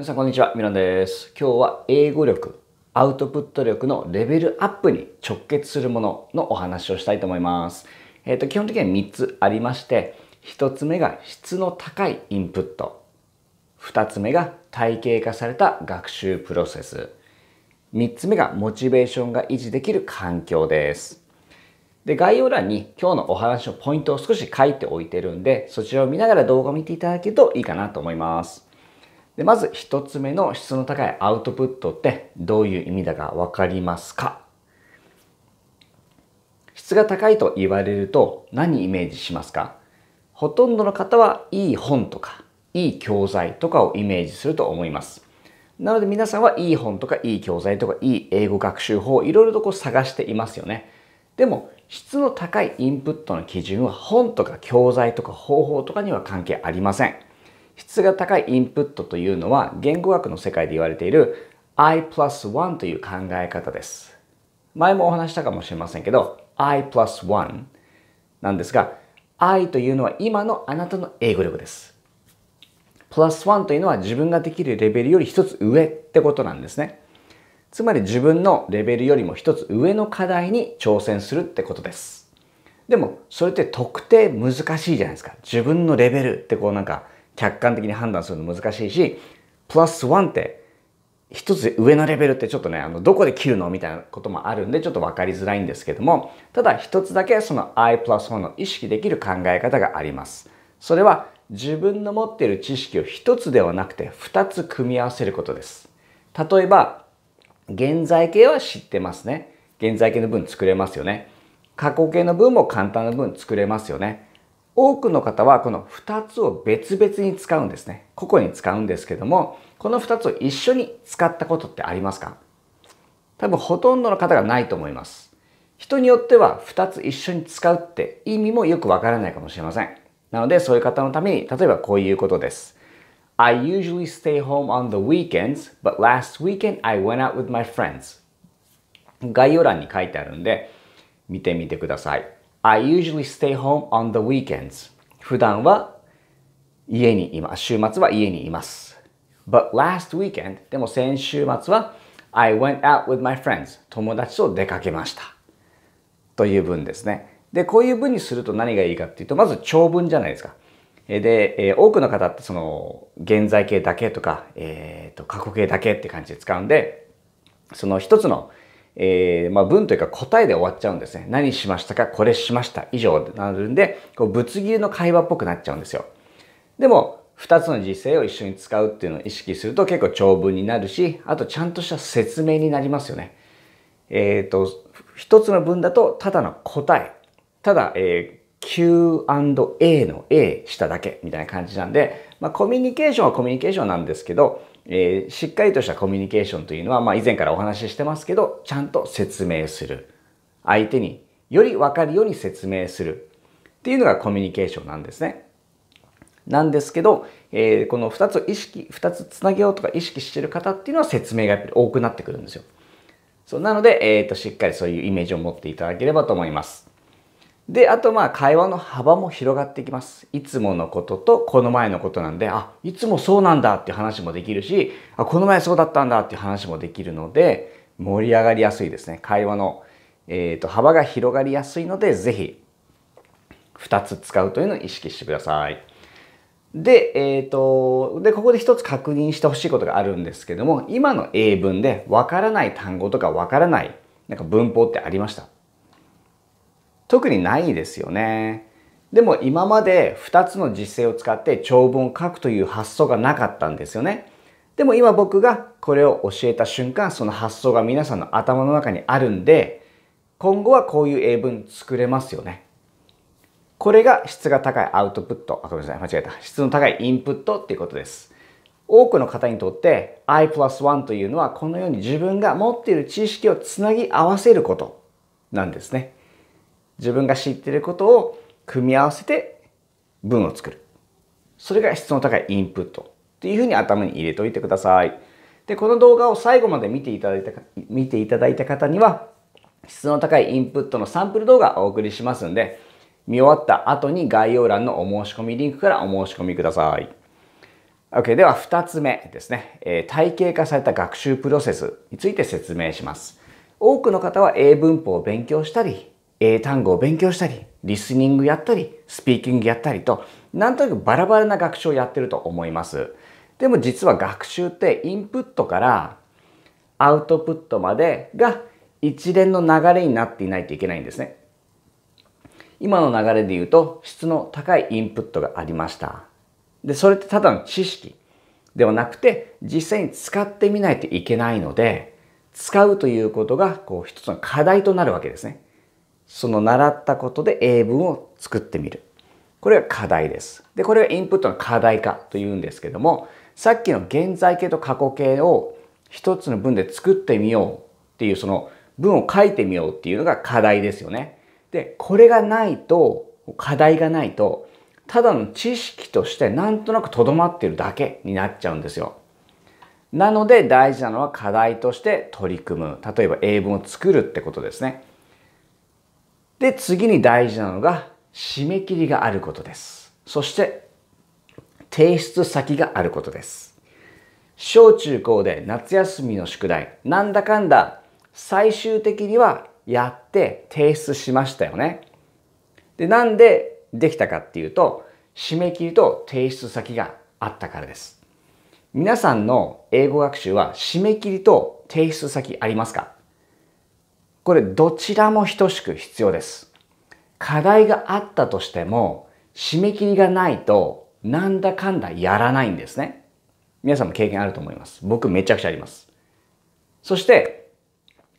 皆さんこんにちは、ミランです。今日は英語力、アウトプット力のレベルアップに直結するもののお話をしたいと思います。えっ、ー、と、基本的には3つありまして、1つ目が質の高いインプット。2つ目が体系化された学習プロセス。3つ目がモチベーションが維持できる環境です。で、概要欄に今日のお話のポイントを少し書いておいてるんで、そちらを見ながら動画を見ていただけるといいかなと思います。でまず1つ目の質の高いアウトプットってどういう意味だか分かりますか質が高いと言われると何イメージしますかほとんどの方はいい本とかいい教材とかをイメージすると思います。なので皆さんはいい本とかいい教材とかいい英語学習法いろいろとこう探していますよね。でも質の高いインプットの基準は本とか教材とか方法とかには関係ありません。質が高いインプットというのは言語学の世界で言われている i プラス e という考え方です。前もお話したかもしれませんけど i プラス e なんですが i というのは今のあなたの英語力です。プラスンというのは自分ができるレベルより一つ上ってことなんですね。つまり自分のレベルよりも一つ上の課題に挑戦するってことです。でもそれって特定難しいじゃないですか。自分のレベルってこうなんか客観的に判断するの難しいしプラスワンって一つ上のレベルってちょっとねあのどこで切るのみたいなこともあるんでちょっとわかりづらいんですけどもただ一つだけその i プラス1の意識できる考え方があります。それは自分の持っている知識を一つではなくて二つ組み合わせることです。例えば現在形は知ってますね。現在形の文作れますよね。過去形の文も簡単な文作れますよね。多くの方はこの2つを別々に使うんですね。個々に使うんですけども、この2つを一緒に使ったことってありますか多分ほとんどの方がないと思います。人によっては2つ一緒に使うって意味もよくわからないかもしれません。なのでそういう方のために、例えばこういうことです。I usually stay home on the weekends, but last weekend I went out with my friends. 概要欄に書いてあるんで、見てみてください。I usually stay home on the weekends. 普段は家にいます。週末は家にいます。But last weekend, でも先週末は I went out with my friends. 友達と出かけました。という文ですね。で、こういう文にすると何がいいかっていうと、まず長文じゃないですか。で、多くの方ってその現在形だけとか、えー、と過去形だけって感じで使うんで、その一つのえー、まあ、文というか答えで終わっちゃうんですね。何しましたかこれしました以上になるんで、こう、ぶつ切りの会話っぽくなっちゃうんですよ。でも、2つの時制を一緒に使うっていうのを意識すると結構長文になるし、あとちゃんとした説明になりますよね。えっ、ー、と、1つの文だとただの答え。ただ、えー、Q&A の A しただけみたいな感じなんで、まあ、コミュニケーションはコミュニケーションなんですけど、えー、しっかりとしたコミュニケーションというのは、まあ、以前からお話ししてますけど、ちゃんと説明する。相手により分かるように説明する。っていうのがコミュニケーションなんですね。なんですけど、えー、この2つを意識、2つつなげようとか意識してる方っていうのは説明がやっぱり多くなってくるんですよ。そうなので、えーとしっかりそういうイメージを持っていただければと思います。であとまあ会話の幅も広がってきますいつものこととこの前のことなんであいつもそうなんだっていう話もできるしあこの前そうだったんだっていう話もできるので盛り上がりやすいですね会話の、えーと、幅が広がりやすいのでぜひ、2つ使うというのを意識してください。で、えっ、ー、と、で、ここで一つ確認してほしいことがあるんですけども、今の英文でわからない単語とかわからない、なんか文法ってありました特にないですよね。でも今まで2つの実践を使って長文を書くという発想がなかったんですよね。でも今僕がこれを教えた瞬間、その発想が皆さんの頭の中にあるんで、今後はこういう英文作れますよね。これが質が高いアウトプット、あ、ごめんなさい、間違えた。質の高いインプットっていうことです。多くの方にとって I プラス1というのはこのように自分が持っている知識をつなぎ合わせることなんですね。自分が知っていることを組み合わせて文を作る。それが質の高いインプットっていうふうに頭に入れておいてください。で、この動画を最後まで見ていただいた、見ていただいた方には、質の高いインプットのサンプル動画をお送りしますんで、見終わった後に概要欄のお申し込みリンクからお申し込みください。OK、では2つ目ですね、えー、体系化された学習プロセスについて説明します。多くの方は英文法を勉強したり、英単語を勉強したり、リスニングやったり、スピーキングやったりと、なんとなくバラバラな学習をやってると思います。でも実は学習ってインプットからアウトプットまでが一連の流れになっていないといけないんですね。今の流れで言うと質の高いインプットがありました。で、それってただの知識ではなくて実際に使ってみないといけないので使うということがこう一つの課題となるわけですね。その習ったことで英文を作ってみる。これが課題です。で、これがインプットの課題化というんですけども、さっきの現在形と過去形を一つの文で作ってみようっていうその文を書いてみようっていうのが課題ですよね。で、これがないと、課題がないと、ただの知識としてなんとなくとどまってるだけになっちゃうんですよ。なので大事なのは課題として取り組む。例えば英文を作るってことですね。で、次に大事なのが、締め切りがあることです。そして、提出先があることです。小中高で夏休みの宿題、なんだかんだ、最終的にはやって提出しましたよね。で、なんでできたかっていうと、締め切りと提出先があったからです。皆さんの英語学習は締め切りと提出先ありますかこれどちらも等しく必要です。課題があったとしても、締め切りがないと、なんだかんだやらないんですね。皆さんも経験あると思います。僕めちゃくちゃあります。そして、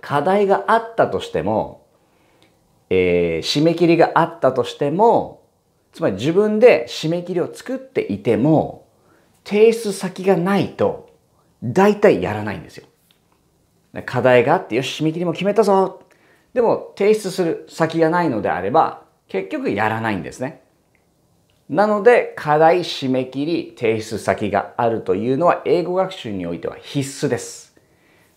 課題があったとしても、えー、締め切りがあったとしても、つまり自分で締め切りを作っていても、提出先がないと、大体やらないんですよ。課題があって、よし、締め切りも決めたぞ。でも、提出する先がないのであれば、結局やらないんですね。なので、課題、締め切り、提出先があるというのは、英語学習においては必須です。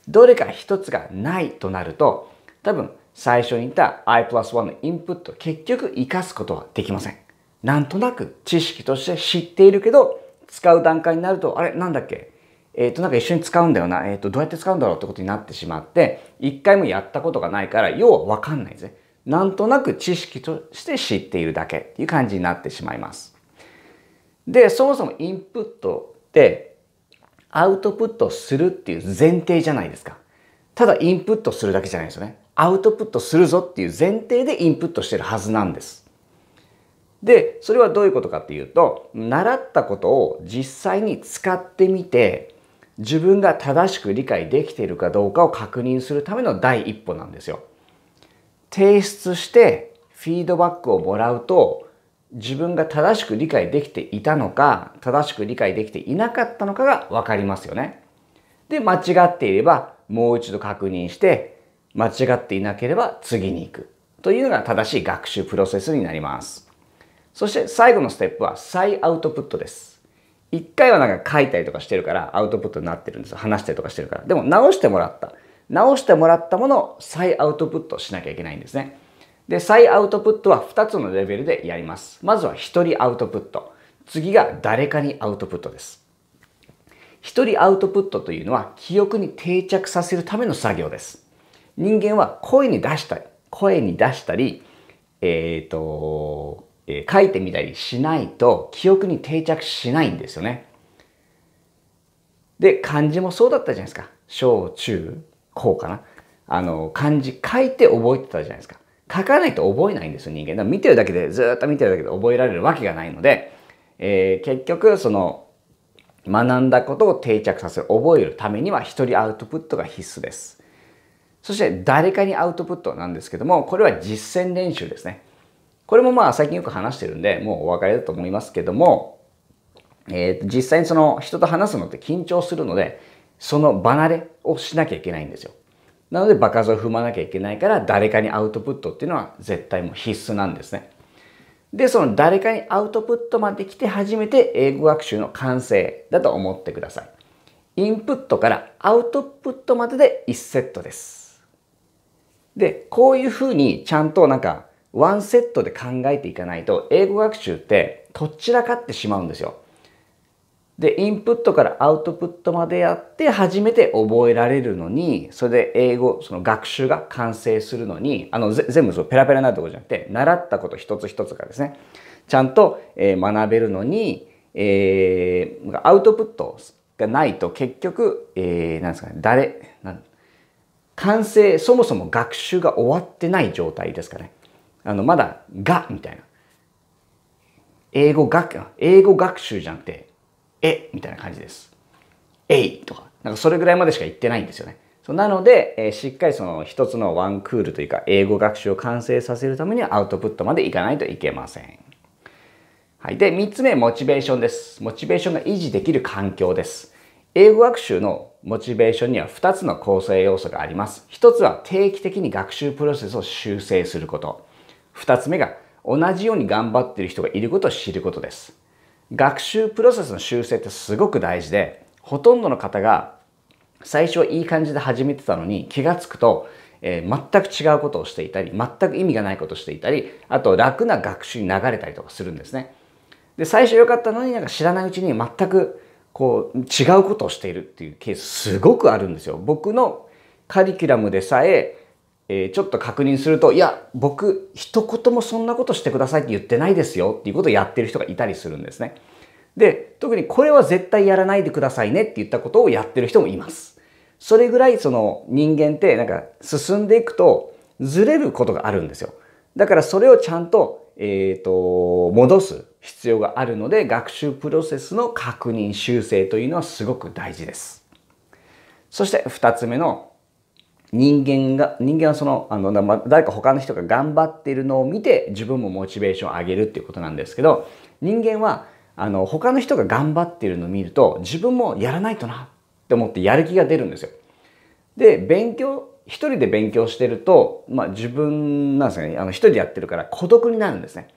どれか一つがないとなると、多分、最初に言った i プラス1のインプット、結局活かすことはできません。なんとなく知識として知っているけど、使う段階になると、あれ、なんだっけえっ、ー、と、なんか一緒に使うんだよな。えっ、ー、と、どうやって使うんだろうってことになってしまって、一回もやったことがないから、要はわかんないですね。なんとなく知識として知っているだけっていう感じになってしまいます。で、そもそもインプットってアウトプットするっていう前提じゃないですか。ただインプットするだけじゃないですよね。アウトプットするぞっていう前提でインプットしてるはずなんです。で、それはどういうことかっていうと、習ったことを実際に使ってみて、自分が正しく理解できているかどうかを確認するための第一歩なんですよ。提出してフィードバックをもらうと自分が正しく理解できていたのか正しく理解できていなかったのかが分かりますよね。で間違っていればもう一度確認して間違っていなければ次に行くというのが正しい学習プロセスになります。そして最後のステップは再アウトプットです。一回はなんか書いたりとかしてるからアウトプットになってるんですよ。話したりとかしてるから。でも直してもらった。直してもらったものを再アウトプットしなきゃいけないんですね。で、再アウトプットは二つのレベルでやります。まずは一人アウトプット。次が誰かにアウトプットです。一人アウトプットというのは記憶に定着させるための作業です。人間は声に出したり、声に出したり、えっ、ー、と、え書いてみたりしないと記憶に定着しないんですよね。で、漢字もそうだったじゃないですか。小、中、高かな。あの、漢字書いて覚えてたじゃないですか。書かないと覚えないんですよ、人間。だから見てるだけで、ずっと見てるだけで覚えられるわけがないので、えー、結局、その、学んだことを定着させる、覚えるためには一人アウトプットが必須です。そして誰かにアウトプットなんですけども、これは実践練習ですね。これもまあ最近よく話してるんで、もうお分かりだと思いますけども、えー、と実際にその人と話すのって緊張するので、その離れをしなきゃいけないんですよ。なので場数を踏まなきゃいけないから誰かにアウトプットっていうのは絶対もう必須なんですね。で、その誰かにアウトプットまで来て初めて英語学習の完成だと思ってください。インプットからアウトプットまでで1セットです。で、こういうふうにちゃんとなんかワンセットで考えていかないと英語学習ってとっちらかってしまうんですよ。でインプットからアウトプットまでやって初めて覚えられるのにそれで英語その学習が完成するのにあの全部そうペラペラになるとこじゃなくて習ったこと一つ一つがですねちゃんと、え学べるのに、えー、アウトプットがないと結局、えー、なんですかね誰完成そもそも学習が終わってない状態ですかね。あの、まだ、が、みたいな。英語学、英語学習じゃなくて、え、みたいな感じです。えいとか、なんかそれぐらいまでしか言ってないんですよね。そうなので、えー、しっかりその一つのワンクールというか、英語学習を完成させるためにはアウトプットまでいかないといけません。はい。で、三つ目、モチベーションです。モチベーションが維持できる環境です。英語学習のモチベーションには2つの構成要素があります。1つは定期的に学習プロセスを修正すること。2つ目が同じように頑張っている人がいることを知ることです。学習プロセスの修正ってすごく大事で、ほとんどの方が最初はいい感じで始めてたのに気がつくと、えー、全く違うことをしていたり、全く意味がないことをしていたり、あと楽な学習に流れたりとかするんですね。で、最初良かったのになんか知らないうちに全くこう違うことをしているっていうケースすごくあるんですよ。僕のカリキュラムでさええー、ちょっと確認すると、いや、僕、一言もそんなことしてくださいって言ってないですよっていうことをやってる人がいたりするんですね。で、特にこれは絶対やらないでくださいねって言ったことをやってる人もいます。それぐらいその人間ってなんか進んでいくとずれることがあるんですよ。だからそれをちゃんと、えっ、ー、と、戻す必要があるので学習プロセスの確認修正というのはすごく大事です。そして2つ目の人間が、人間はその、あの、誰か他の人が頑張っているのを見て、自分もモチベーションを上げるっていうことなんですけど、人間は、あの、他の人が頑張っているのを見ると、自分もやらないとなって思ってやる気が出るんですよ。で、勉強、一人で勉強してると、まあ自分なんですかね、あの一人でやってるから孤独になるんですね。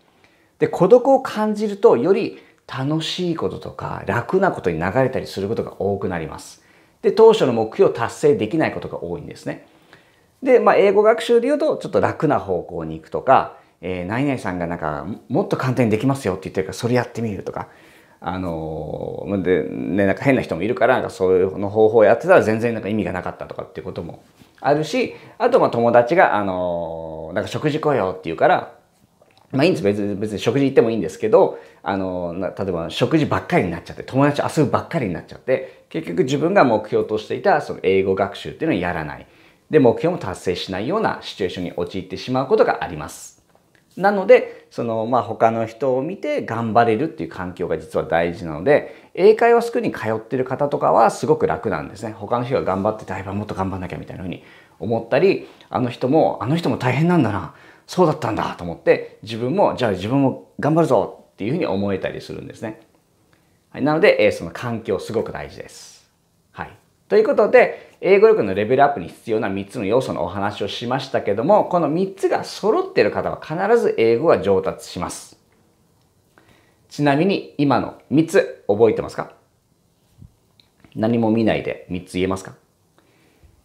で、孤独を感じると、より楽しいこととか楽なことに流れたりすることが多くなります。で、当初の目標を達成できないことが多いんですね。で、まあ、英語学習で言うと、ちょっと楽な方向に行くとか、えー、何々さんがなんか、もっと簡単にできますよって言ってるから、それやってみるとか、あのー、で、ね、なんか変な人もいるから、なんかそういうの方法をやってたら全然なんか意味がなかったとかっていうこともあるし、あと、ま友達が、あのー、なんか食事来ようって言うから、まあいいんです別に別に食事行ってもいいんですけどあの例えば食事ばっかりになっちゃって友達遊ぶばっかりになっちゃって結局自分が目標としていたその英語学習っていうのをやらないで目標も達成しないようなシチュエーションに陥ってしまうことがあります。なのでその、まあ、他の人を見て頑張れるっていう環境が実は大事なので英会話スクールに通ってる方とかはすごく楽なんですね。他の人が頑張ってて、あ、やもっと頑張んなきゃみたいなふうに思ったり、あの人も、あの人も大変なんだな、そうだったんだと思って、自分も、じゃあ自分も頑張るぞっていうふうに思えたりするんですね。はい、なので、えその環境すごく大事です。はい。ということで、英語力のレベルアップに必要な3つの要素のお話をしましたけども、この3つが揃ってる方は必ず英語が上達します。ちなみに今の3つ覚えてますか何も見ないで3つ言えますか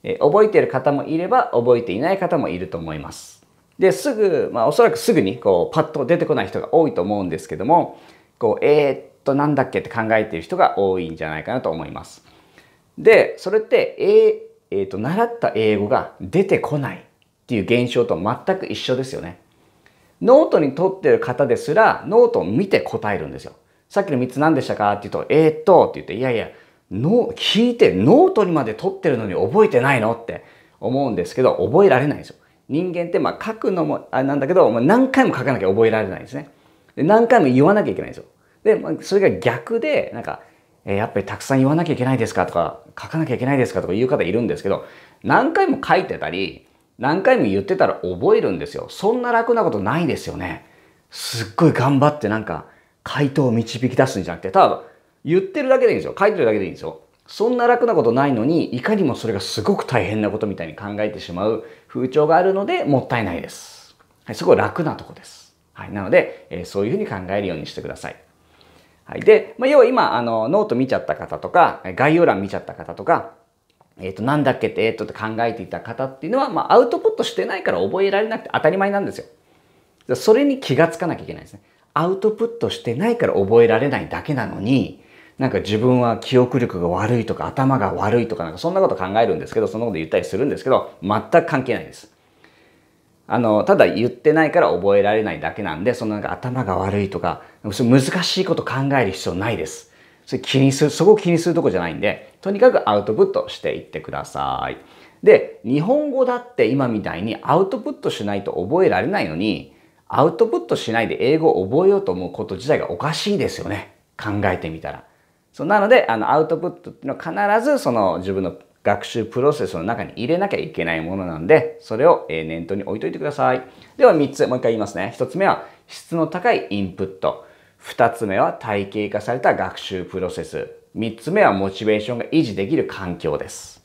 え覚えている方もいれば覚えていない方もいると思います。で、すぐ、まあおそらくすぐにこうパッと出てこない人が多いと思うんですけども、こう、えー、っとなんだっけって考えている人が多いんじゃないかなと思います。で、それって、えー、えー、っと習った英語が出てこないっていう現象と全く一緒ですよね。ノートに取ってる方ですら、ノートを見て答えるんですよ。さっきの3つ何でしたかって言うと、えー、っと、って言って、いやいや、の聞いてノートにまで取ってるのに覚えてないのって思うんですけど、覚えられないんですよ。人間ってまあ書くのもあなんだけど、まあ、何回も書かなきゃ覚えられないんですね。で何回も言わなきゃいけないんですよ。で、まあ、それが逆で、なんか、えー、やっぱりたくさん言わなきゃいけないですかとか、書かなきゃいけないですかとか言う方いるんですけど、何回も書いてたり、何回も言ってたら覚えるんですよ。そんな楽なことないですよね。すっごい頑張ってなんか回答を導き出すんじゃなくて、ただ言ってるだけでいいんですよ。書いてるだけでいいんですよ。そんな楽なことないのに、いかにもそれがすごく大変なことみたいに考えてしまう風潮があるので、もったいないです。はい、すごい楽なとこです。はい、なので、えー、そういうふうに考えるようにしてください。はい、で、まあ、要は今、あの、ノート見ちゃった方とか、概要欄見ちゃった方とか、えっ、ー、と、なんだっけって、えっ、ー、と、って考えていた方っていうのは、まあ、アウトプットしてないから覚えられなくて当たり前なんですよ。それに気がつかなきゃいけないですね。アウトプットしてないから覚えられないだけなのに、なんか自分は記憶力が悪いとか頭が悪いとかなんかそんなこと考えるんですけど、そんなこと言ったりするんですけど、全く関係ないです。あの、ただ言ってないから覚えられないだけなんで、そのなんか頭が悪いとか、難しいこと考える必要ないです。それ気にする、そこを気にするとこじゃないんで、とにかくアウトプットしていってください。で、日本語だって今みたいにアウトプットしないと覚えられないのに、アウトプットしないで英語を覚えようと思うこと自体がおかしいですよね。考えてみたら。そうなので、あの、アウトプットっていうのは必ずその自分の学習プロセスの中に入れなきゃいけないものなんで、それを念頭に置いといてください。では3つ、もう一回言いますね。1つ目は、質の高いインプット。二つ目は体系化された学習プロセス三つ目はモチベーションが維持できる環境です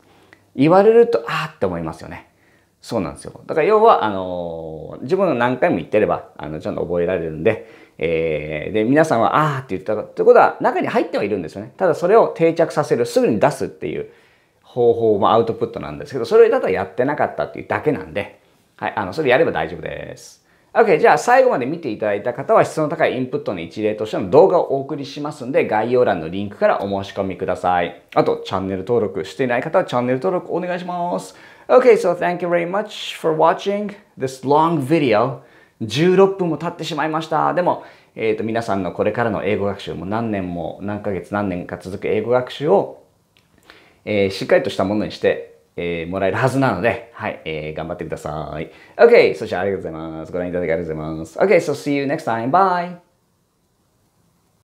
言われるとああって思いますよねそうなんですよだから要はあの自分の何回も言ってればあのちゃんと覚えられるんで,、えー、で皆さんはああって言ったってことは中に入ってはいるんですよねただそれを定着させるすぐに出すっていう方法もアウトプットなんですけどそれだとやってなかったっていうだけなんで、はい、あのそれやれば大丈夫です OK、じゃあ最後まで見ていただいた方は質の高いインプットの一例としての動画をお送りしますんで概要欄のリンクからお申し込みください。あとチャンネル登録していない方はチャンネル登録お願いします。Okay, so thank you very much for watching this long video. 16分も経ってしまいました。でも、えっ、ー、と皆さんのこれからの英語学習も何年も何ヶ月何年か続く英語学習を、えー、しっかりとしたものにしてえー、もらえるはずなので、はい、えー、頑張ってください。OK! そしてありがとうございます。ご覧いただきありがとうございます。OK! So see you next time. Bye!